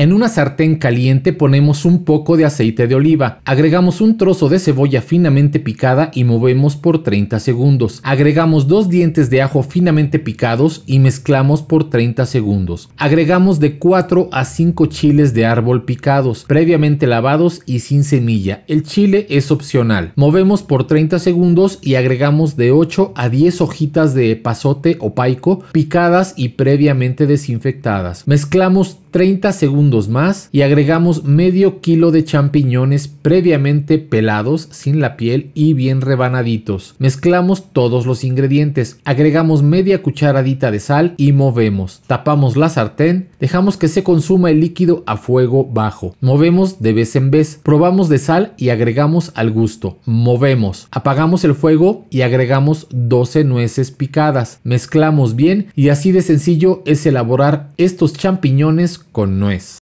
En una sartén caliente ponemos un poco de aceite de oliva, agregamos un trozo de cebolla finamente picada y movemos por 30 segundos. Agregamos dos dientes de ajo finamente picados y mezclamos por 30 segundos. Agregamos de 4 a 5 chiles de árbol picados, previamente lavados y sin semilla. El chile es opcional. Movemos por 30 segundos y agregamos de 8 a 10 hojitas de pasote o paico picadas y previamente desinfectadas. Mezclamos 30 segundos más y agregamos medio kilo de champiñones previamente pelados sin la piel y bien rebanaditos. Mezclamos todos los ingredientes, agregamos media cucharadita de sal y movemos. Tapamos la sartén, dejamos que se consuma el líquido a fuego bajo. Movemos de vez en vez, probamos de sal y agregamos al gusto. Movemos, apagamos el fuego y agregamos 12 nueces picadas. Mezclamos bien y así de sencillo es elaborar estos champiñones con nuez.